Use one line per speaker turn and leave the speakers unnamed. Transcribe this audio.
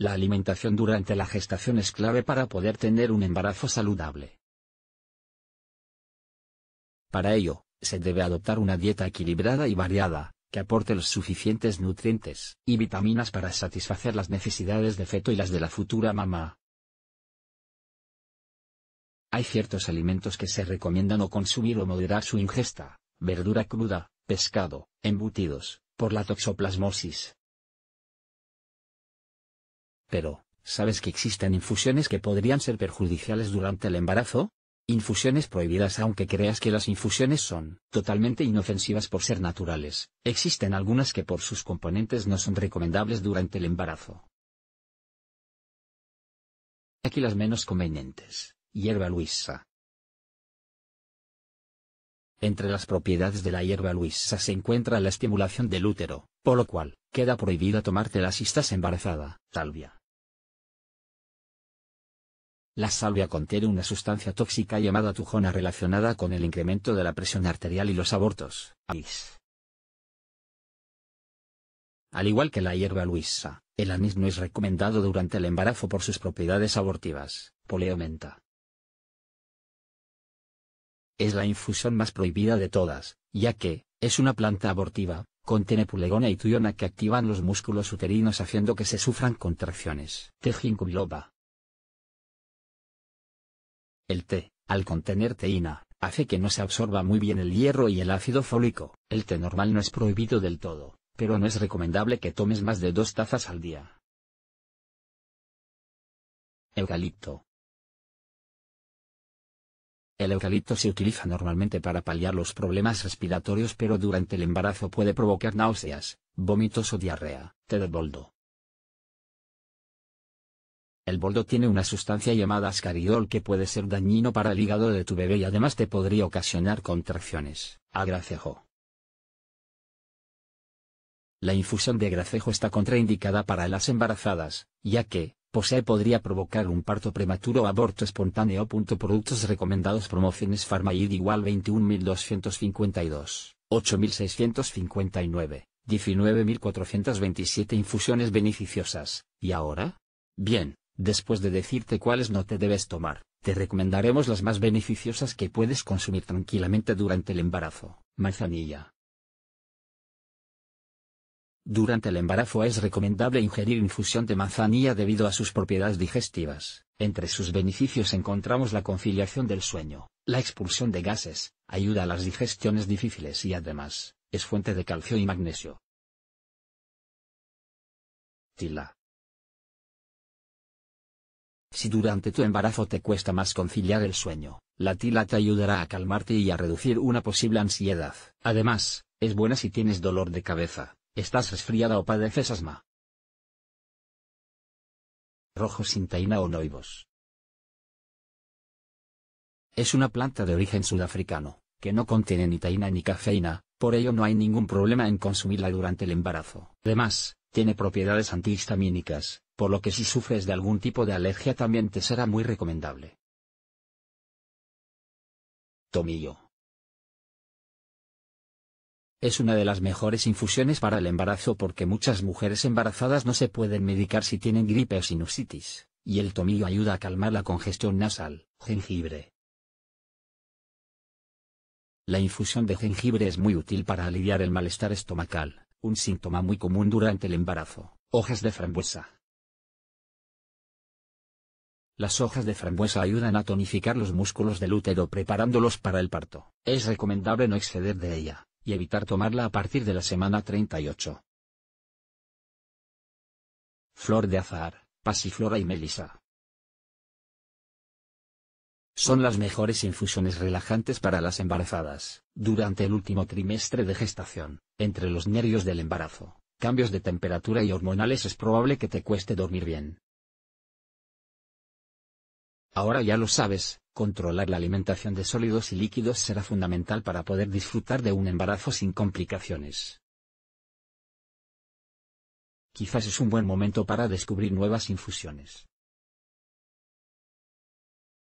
La alimentación durante la gestación es clave para poder tener un embarazo saludable. Para ello, se debe adoptar una dieta equilibrada y variada, que aporte los suficientes nutrientes y vitaminas para satisfacer las necesidades de feto y las de la futura mamá. Hay ciertos alimentos que se recomiendan o consumir o moderar su ingesta, verdura cruda, pescado, embutidos, por la toxoplasmosis, pero, ¿sabes que existen infusiones que podrían ser perjudiciales durante el embarazo? Infusiones prohibidas aunque creas que las infusiones son totalmente inofensivas por ser naturales, existen algunas que por sus componentes no son recomendables durante el embarazo.
Aquí las menos convenientes. Hierba luisa. Entre las propiedades de la hierba luisa se
encuentra la estimulación del útero, por lo cual, queda prohibida tomártela si estás embarazada. Talvia. La salvia contiene una sustancia tóxica llamada tujona relacionada con el incremento de la presión arterial y los abortos. Al igual que la hierba luisa, el anís no es recomendado durante el embarazo por sus propiedades abortivas. menta. Es la infusión más prohibida de todas, ya que, es una planta abortiva, contiene pulegona y tuyona que activan los músculos uterinos haciendo que se sufran contracciones. El té, al contener teína, hace que no se absorba muy bien el hierro y el ácido fólico. El té normal no
es prohibido del todo, pero no es recomendable que tomes más de dos tazas al día. Eucalipto. El eucalipto se utiliza normalmente para paliar los problemas respiratorios pero durante el embarazo
puede provocar náuseas, vómitos o diarrea. Té de boldo. El boldo tiene una sustancia llamada ascaridol que puede ser dañino para el hígado de tu bebé y además te podría ocasionar contracciones. Agracejo. La infusión de gracejo está contraindicada para las embarazadas, ya que, posee podría provocar un parto prematuro o aborto espontáneo. Productos recomendados promociones Farmaid igual 21.252, 8.659, 19.427 infusiones beneficiosas, ¿y ahora? Bien, Después de decirte cuáles no te debes tomar, te recomendaremos las más beneficiosas que puedes consumir tranquilamente durante el embarazo. Manzanilla. Durante el embarazo es recomendable ingerir infusión de manzanilla debido a sus propiedades digestivas. Entre sus beneficios encontramos la conciliación del sueño, la expulsión de gases, ayuda a las digestiones difíciles y además, es fuente de
calcio y magnesio. Tila. Si durante tu embarazo te cuesta más conciliar el sueño,
la tila te ayudará a calmarte y a reducir una posible ansiedad. Además, es buena si
tienes dolor de cabeza, estás resfriada o padeces asma. Rojo taína o noivos.
Es una planta de origen sudafricano, que no contiene ni taína ni cafeína, por ello no hay ningún problema en consumirla durante el embarazo. Además, tiene propiedades antihistamínicas, por lo
que si sufres de algún tipo de alergia también te será muy recomendable. Tomillo. Es una de las
mejores infusiones para el embarazo porque muchas mujeres embarazadas no se pueden medicar si tienen gripe o sinusitis, y el tomillo ayuda a calmar la congestión nasal, jengibre. La infusión de jengibre es muy útil para aliviar el malestar estomacal, un síntoma muy común durante el embarazo. Hojas de frambuesa. Las hojas de frambuesa ayudan a tonificar los músculos del útero preparándolos para el parto. Es recomendable no exceder de ella, y evitar tomarla a partir
de la semana 38. Flor de azahar, pasiflora y melisa. Son las mejores
infusiones relajantes para las embarazadas, durante el último trimestre de gestación, entre los nervios del embarazo, cambios de temperatura y hormonales es probable que te cueste dormir bien. Ahora ya lo sabes, controlar la alimentación de sólidos y líquidos será fundamental para poder disfrutar de un embarazo sin complicaciones.
Quizás es un buen momento para descubrir nuevas infusiones.